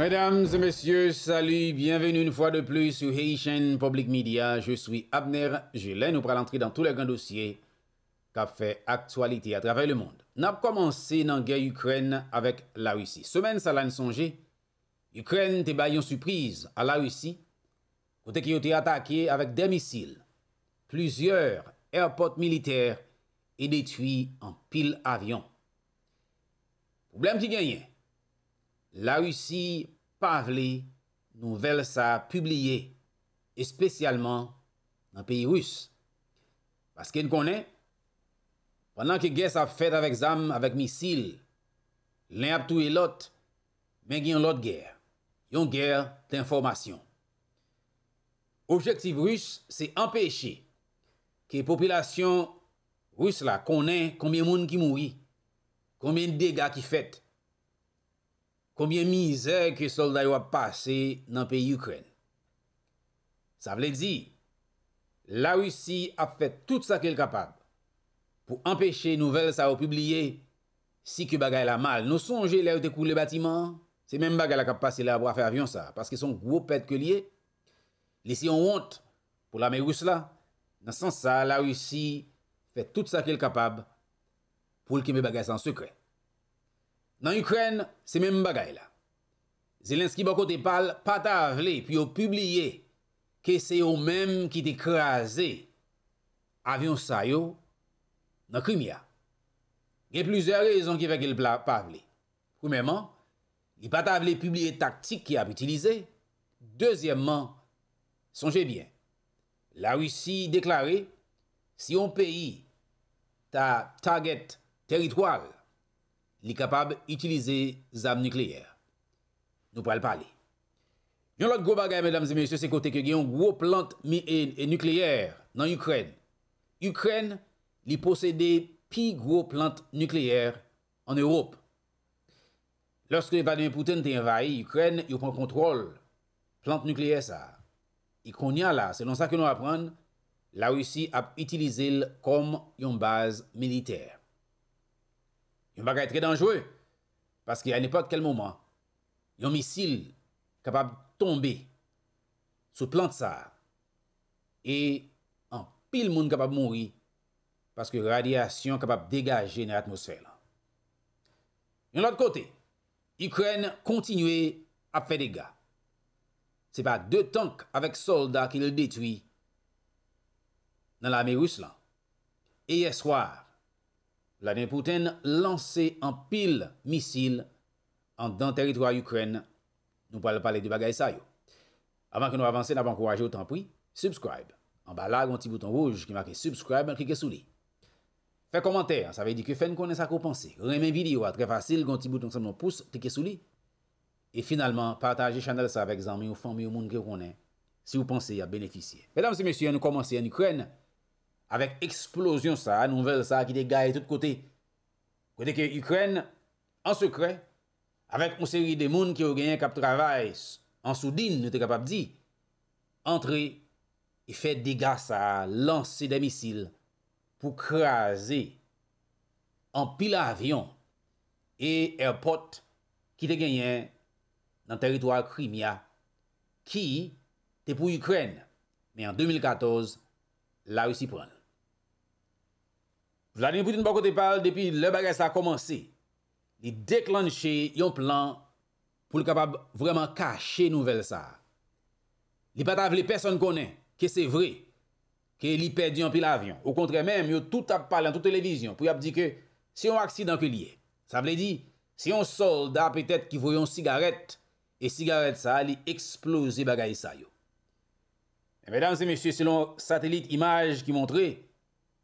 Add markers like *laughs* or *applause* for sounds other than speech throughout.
Mesdames et messieurs, salut, bienvenue une fois de plus sur Haitian Public Media. Je suis Abner Gélin, nous prenons l'entrée dans tous les grands dossiers qui fait actualité à travers le monde. Nous avons commencé dans la guerre Ukraine avec la Russie. Semaine, ça l'a songé, Ukraine te surprise à la Russie, côté qui ont été attaqué avec des missiles, plusieurs aéroports militaires et détruit en pile avion. Problème qui gagne la russi pavli nou vel sa publiye, espesyalman nan peyi russ. Paske nou konen, panan ke gè sa fèd avèk zam avèk misil, len ap tou e lot, men gen lòt gèr, yon gèr t'informasyon. Objektiv russ se empèche ke popilasyon russ la konen konmen moun ki moui, konmen dega ki fèt, konbyen mizer ki solday wap pase nan pe Ukren. Sa vle di, la Rusi ap fet tout sa ke l kapab pou empeshe nouvel sa republiye si ki bagay la mal. Nou sonje lè ou dekou le batiman, se men bagay la kapase lè ap wafè avyon sa, paske son gwo pet ke liye, lisi yon wont pou la me rus la, nan san sa la Rusi fet tout sa ke l kapab pou lke mi bagay san sekret. Nan Ukren, se menm bagay la. Zelenski bako te pal, pa ta avle, pi yo publiye ke se yo menm ki dekraze avyon sa yo nan krim ya. Ge pluze rezon ki veke li pa avle. Proumenman, li pa ta avle publiye taktik ki ap itilize. Dezyenman, sonje bien. La Rusi deklare si yo peyi ta target teritwale li kapab itilize zame nukleyer. Nou pou al pali. Yon lot gro bagay, mesdames et messieurs, se kote ke genyon gro plant mi en e nukleyer nan Ukraine. Ukraine li posede pi gro plant nukleyer an Europe. Lorske Vladimir Pouten te yon vaye, Ukraine yo pon kontrol plant nukleyer sa. Y kon nyan la, se non sa ke nou apren, la Roussi ap itilize l kom yon baz militer. Mwen baka e tre dangjwe, paske an epot kel mouman, yon misil kapab tombe sou plant sa, e an pil moun kapab mouri, paske radyasyon kapab degaje nan atmosfè la. Yon lot kote, Ukren kontinwe ap fe dega. Se pa de tank avèk solda ki l detwi nan la ame Rus lan. E ye swar, Vladimir Poutine lancé en pile missile en dans territoire Ukraine. Nous parlons parler de bagay ça Avant que nous avancions, nous avons encouragé autant pris. Subscribe. En bas là, un petit bouton rouge qui marque subscribe, cliquez sous lui. un commentaire, ça veut dire que fait qu'on sa compensé. Remets vidéo, très facile, un petit bouton simplement pouce, cliquez sous lui. Et finalement, partagez channel ça avec amis ou famille ou monde qui vous connaît. Si vous pensez à bénéficier. Mesdames et messieurs, nous commençons en Ukraine. avèk eksplosyon sa, nouvel sa, ki te gaye tout kote, kote ke Ukren, an sekre, avèk moun seri de moun ki ou genyen kap travay, an soudin, nou te kapap di, antre, e fè degasa, lanse de misil, pou krasi, an pil avyon, e airport, ki te genyen, nan teritwa krimia, ki te pou Ukren, men an 2014, la usi pren. Vla nin poutin bako te pal depi le bagay sa a komansi. Li deklanche yon plan pou li kapab vreman kache nouvel sa. Li patav li person konen ke se vre. Ke li pedyon pi l avyon. Ou kontre men, yo tout ap palan, tout televizyon. Pou y ap di ke si yon aksidant ke liye. Sa vle di, si yon solda petet ki vwe yon sigaret. E sigaret sa li eksplose bagay sa yo. Medan se mesye selon satelit imaj ki montre...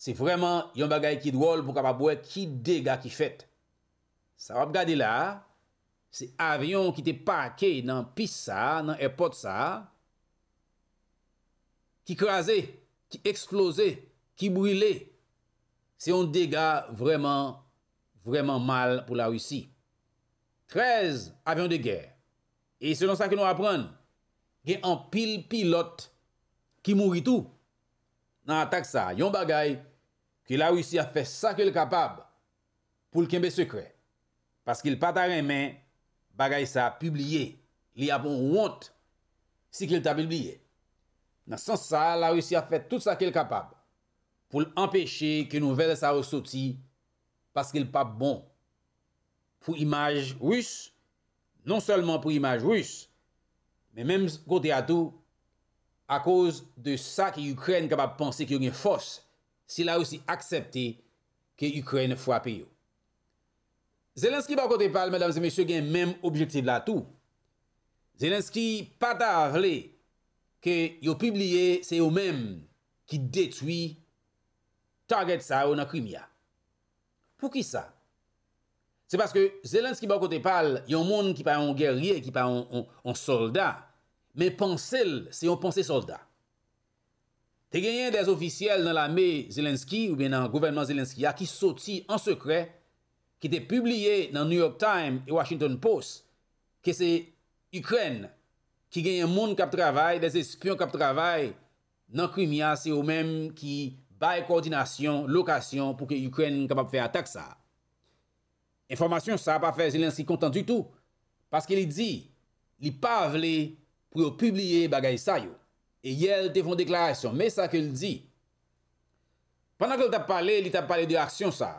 Se vreman yon bagay ki dwol pou kapap wè ki dega ki fèt. Sa wap gade la, se avyon ki te pake nan pis sa, nan epot sa, ki krasè, ki eksplose, ki brilè, se yon dega vreman, vreman mal pou la russi. Trez avyon de gèr. E selon sa ki nou apren, gen an pil pilot ki mouri tou. nan atak sa yon bagay ki la russi a fe sa ke l kapab pou l kembe sekre. Paske l patare men bagay sa publie li apon wont si ke l tabiblie. Nan san sa la russi a fe tout sa ke l kapab pou l empeshe ke nou vel sa resoti paske l pap bon pou imaj russ, non selman pou imaj russ, men menm kote atou, A koz de sa ki Ukren kapap pense ki yon yon fos, si la ou si aksepte ki Ukren fwape yo. Zelenski pa kote pal, mèdames et mèsyò, gen mèm objektiv la tou. Zelenski pata harle ke yo publie se yo mèm ki detwi target sa ou nan krim ya. Pou ki sa? Se paske Zelenski pa kote pal, yon moun ki pa yon gerye, ki pa yon soldat, men ponsel se yon ponsel soldat. Te genyen des ofisiel nan la me Zelenski ou ben nan gouvernement Zelenski a ki soti an sekre ki te publie nan New York Times e Washington Post ke se Ukren ki genyen moun kap travay, des espyon kap travay nan krimia se ou men ki bay koordinasyon, lokasyon pou ke Ukren kapap fe atak sa. Enformasyon sa pa fe Zelenski kontant du tout paske li di, li pa avle... pou yo publie bagay sa yo, e yel te fon deklarasyon, me sa ke l di, panak yo ta pale, li ta pale de aksyon sa,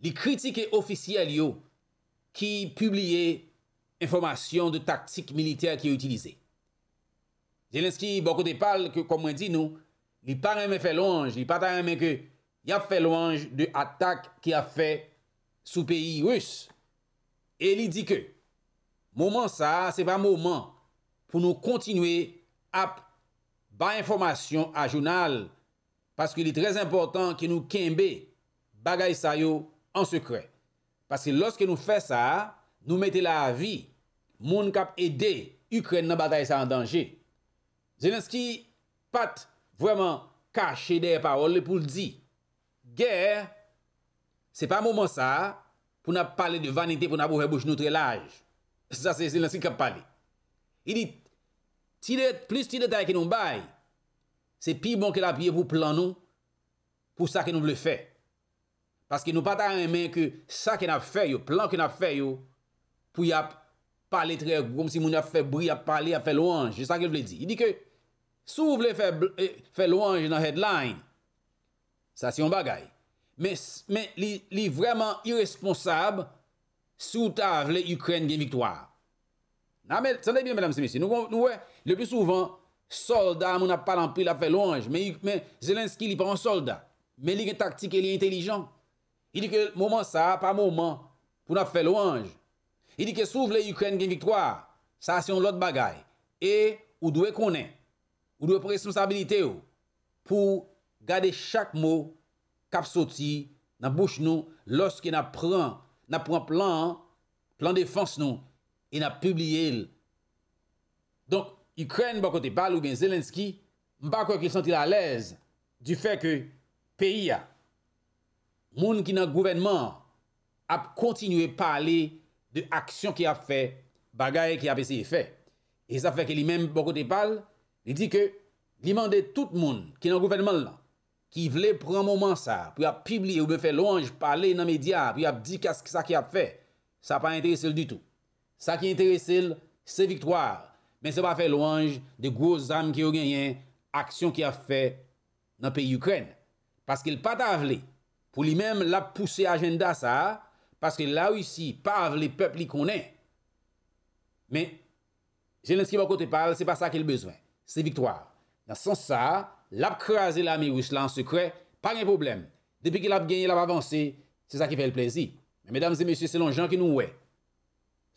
li kritike ofisyel yo, ki publie informasyon de taktik militer ki yo utilize. Zelenski, bako bon de pal, ke komwen di nou, li pa reme fe longe, li pa ta reme ke, ya fe longe de atak ki a fe sou peyi rus, e li di ke, mouman sa, se pa mouman, pou nou kontinwe ap ba informasyon a jounal, paske li trez important ki nou kembe bagay sa yo an sekre. Paske loske nou fe sa, nou mette la avi, moun kap ede Ukren nan batay sa an danje. Zelenski pat vweman kache dey parol le pou l'di. Ger, se pa mou monsa pou nap pale de vanite pou nap ou rebouche nou trelaj. *laughs* Sa se Zelenski kap pale. I dit, plus ti detay ke nou bay, se pi bon ke la piye pou plan nou, pou sa ke nou ble fè. Paske nou pata an men ke sa ke nap fè yo, plan ke nap fè yo, pou yap pale tre, koum si moun yap fe brie, yap pale, yap fe louange, je sa ke vle di. I dit ke, sou vle e, fe louange nan headline, sa si yon bagay, men li vreman irresponsab sou ta vle Ukren gen viktoar. mais, bien, mesdames et messieurs. Nous, le plus souvent, soldat, on n'a pas l'emploi, la faire louange. Mais, mais Zelensky, il n'est pas un soldat. Mais il est tactique, il est intelligent. Il dit que moment ça, pas moment, pour nous faire louange. Il dit que sauve l'Ukraine qui victoire. Ça, c'est un autre bagaille. Et, ou doit connaître, ou doit prendre responsabilité pour garder chaque mot a sorti dans la bouche nous lorsque nous prenons plan, hein, plan défense nous e na publiye l. Donk, y kren bokote bal ou gen Zelenski, m bakwa ki santi la lez di fe ke peyi ya moun ki nan gouvenman ap kontinye pale de aksyon ki ap fe bagaye ki ap eseye fe. E sa fe ke li men bokote bal li di ke li mande tout moun ki nan gouvenman lan ki vle pran mouman sa pou ap publiye ou befe longe pale nan media pou ap di kask sa ki ap fe sa pa entere sel di tou. Sa ki interesil, se viktoar. Men se pa fe louange de gwoz am ki ou genyen, aksyon ki a fe nan peyi Ukren. Paske l pa ta avle, pou li men l ap pousse agenda sa, paske la ou si pa avle pepli konen. Men, jen lans ki pa kote pal, se pa sa ki l bezwen. Se viktoar. Nan son sa, l ap krasi la mi ou se lan sekre, pa gen problem. Depi ki l ap genye, l ap avanse, se sa ki fe l plezi. Men, mesdames et messieurs, se lon jan ki nou wey.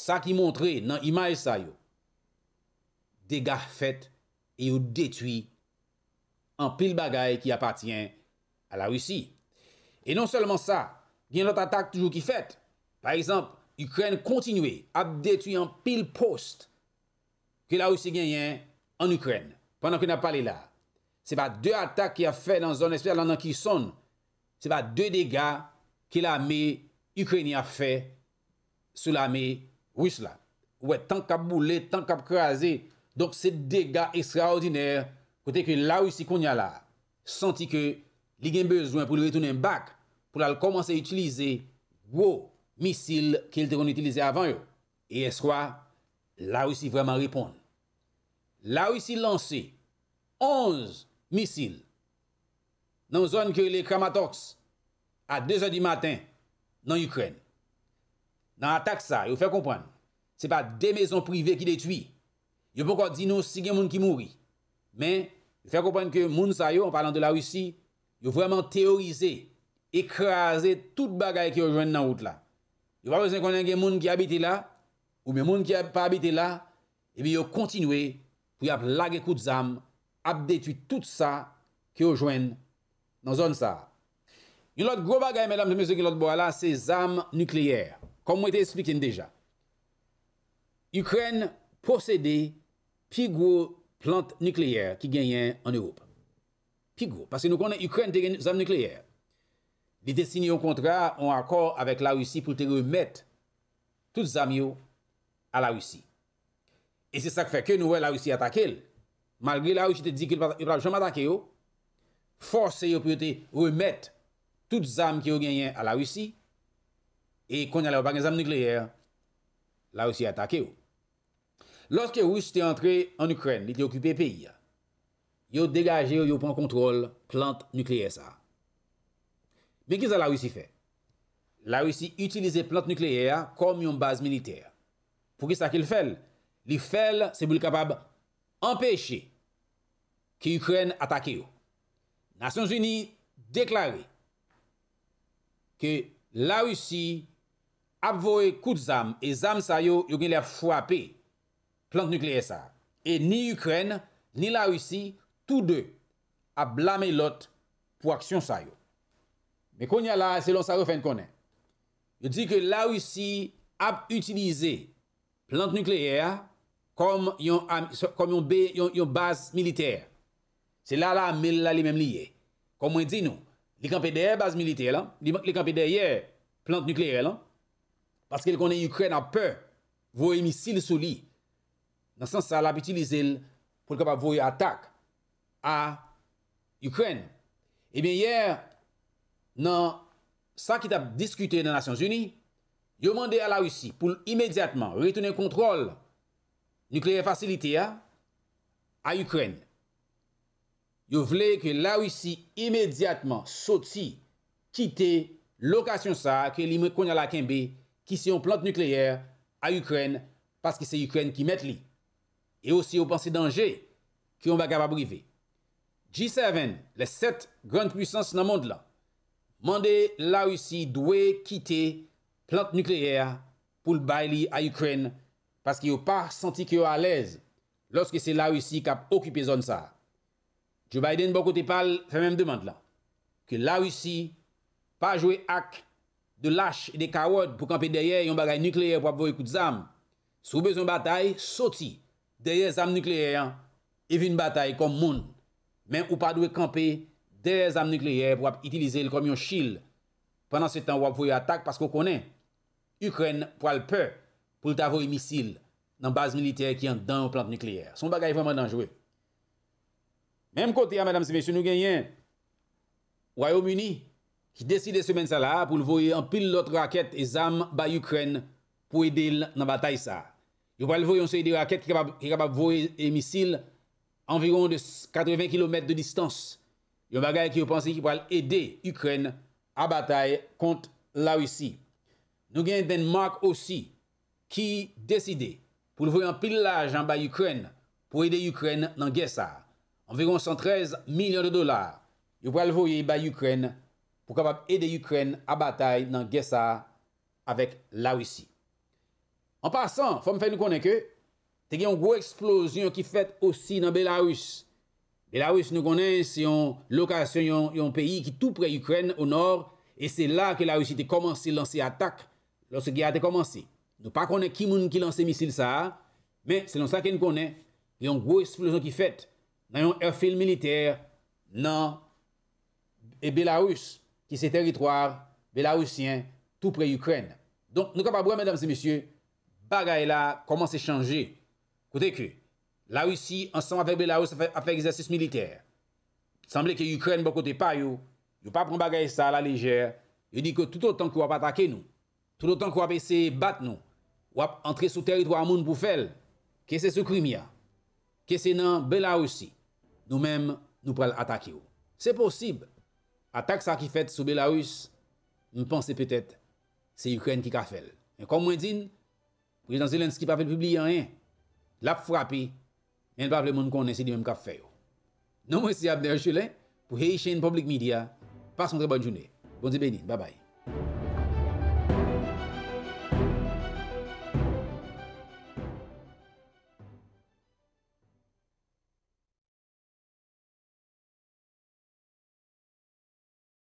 Sa ki montre nan imay sa yo. Dega fèt e yo detwi an pil bagay ki apatien a la russi. E non seulement sa, gen not atak toujou ki fèt. Par exemple, Ukren kontinwe ap detwi an pil post ke la russi genyen an Ukren. Pendan ki na pale la, se pa de atak ki a fèt nan zon espèr nan nan ki son. Se pa de dega ke la ame Ukreni a fèt sou la ame Wè, tank ap boulè, tank ap krasè, donk se dega ekstraordinèr, kote ke la russi konya la, santi ke li gen bezwen pou li retounen bak, pou la l komanse itilize wò misil ke l te kon itilize avan yo. E eskwa, la russi vreman ripon. La russi lanse 11 misil nan zon kere le Kramatox a 2 a di matin nan Ukreni. nan atak sa, yo fèk kompwen, se pa de mèson privè ki detwi, yo pou kwa di nou si gen moun ki mouri, men, yo fèk kompwen ke moun sa yo, an palan de la Rusi, yo vwèman teorize, ekraze tout bagay ki yo jwen nan wout la. Yo wap wèsen konen gen moun ki abite la, ou gen moun ki pa abite la, e bi yo kontinwe pou yap lage kout zam, ap detwi tout sa ki yo jwen nan zon sa. Yon lot gro bagay, mèdam, se mèse ki lot bo ala, se zam nukleyèr. kom mwen te esplikyen deja, Ukren posede pigwo plant nukleyer ki genyen an Europe. Pigwo, paske nou konen Ukren te genyen zan nukleyer. Di desini yo kontra an akor avek la Rusi pou te remet tout zan yo an la Rusi. E se sak feke nou wè la Rusi atakel, malgrè la Rusi te di ki yon patan jom atake yo, force yo pou te remet tout zan ki yo genyen an la Rusi E kon yalè w bagen zam nukleer, la russi atake ou. Lorske russi te antre en Ukren, li te okupe peyi, yo degaje ou yo pon kontrol plant nukleer sa. Bekiz a la russi fe? La russi utilize plant nukleer kom yon baz militer. Pou ki sa ki l fel? Li fel se bou l kapab empeshe ki Ukren atake ou. Nasyon Zuni deklare ke la russi ap vore kout zam, e zam sa yo yo gen li ap fwape plant nukleer sa. E ni Ukren, ni la Rusi, tout de, ap lame lot pou aksyon sa yo. Me kon ya la, se lon sa refen konen. Yo di ke la Rusi ap utilize plant nukleer kom yon base militer. Se la la amel la li mem liye. Kom mwen di nou, li kampe der base militer lan, li kampe der yer plant nukleer lan, Paske li konen Ukren ap peu vouye misil sou li. Nan san sa la bi utilize pou li kap ap vouye atak a Ukren. E ben yer, nan sa ki tap diskute nan Nasyans Uni, yo mande a la Risi pou imediatman retene kontrol nukleer fasilite a a Ukren. Yo vle ke la Risi imediatman soti kite lokasyon sa ke li mwen konya la kembe qui sont une plante nucléaire à Ukraine parce que c'est Ukraine qui met li. Et aussi au pensée danger qui va capable briver G7, les sept grandes puissances dans le monde là, mandé la Russie doit quitter plante nucléaire pour le bail à Ukraine parce qu'ils n'ont pas senti qu'ils à l'aise lorsque c'est la Russie qui a occupé zone ça. Joe Biden, beaucoup de parle, fait même demande là que la Russie pas jouer acte de lache et de kawad pou kampe derye yon bagay nukleyer pou ap vwoy kout zame. Soubez yon batay, soti derye zame nukleyer an, evi yon batay kom moun. Men ou pa dwe kampe derye zame nukleyer pou ap itilize l kom yon shil. Pendan se tan wap vwoy atak pasko konen. Ukren pou alpeur pou l tavoye misil nan baz militer ki yon dan yon plant nukleyer. Son bagay vwoy nanjwe. Men mkote ya, madame sive, se nou genyen, wayoub uni, Ki deside semen sa la pou l'voye an pil lot raket e zam ba Ukren pou ede il nan batay sa. Yo pal voyon se ide raket ki kapap voye emisil an viron de 80 km de distans. Yo bagay ki yo panse ki pal ede Ukren a batay kont la WC. Nou gen Denmark osi ki deside pou l'voye an pil la jan ba Ukren pou ede Ukren nan gesa. An viron 113 milyon de dolar yo pal voye ba Ukren nan batay sa. pou kap ap ede Ukren a batay nan gesa avèk la Rusi. An pasan, fòm fèk nou konen ke, te gen yon gwo eksplosyon ki fèt osi nan Belarus. Belarus nou konen si yon lokasyon, yon peyi ki tout pre Ukren o nor, e se la ke la Rusi te komansi lansi atak lòs se ge a te komansi. Nou pa konen kimoun ki lansi misil sa, men se non sa ke nou konen, gen yon gwo eksplosyon ki fèt nan yon airfield militer nan e Belarus. ki se teritwar Belarussien tout pre Ukren. Don, nou kap ap wè, mèdames et messieurs, bagay la, koman se chanje. Kote ke, Larussi ansan avè Belarussi avè egzasis militer. Semble ke Ukren bokote pa yo, yo pa pran bagay sa la lejèr, yo di ke tout otan kwa ap atake nou, tout otan kwa ap ese bat nou, wap entre sou teritwar moun pou fel, ke se sou krim ya, ke se nan Belarussi, nou mèm nou pral atake yo. Se posib. Atak sa ki fet sou Belarus, mpense petet se Ukren ki kafel. Mwen kom mwen din, pou jen zilenski pa fel publian, l ap frapi, men pa ple moun konensi di men kap feyo. Non mwen si Abner Choulen, pou Hey Chain Public Media, pasan tre bon jounen. Bon zi benin, bye bye.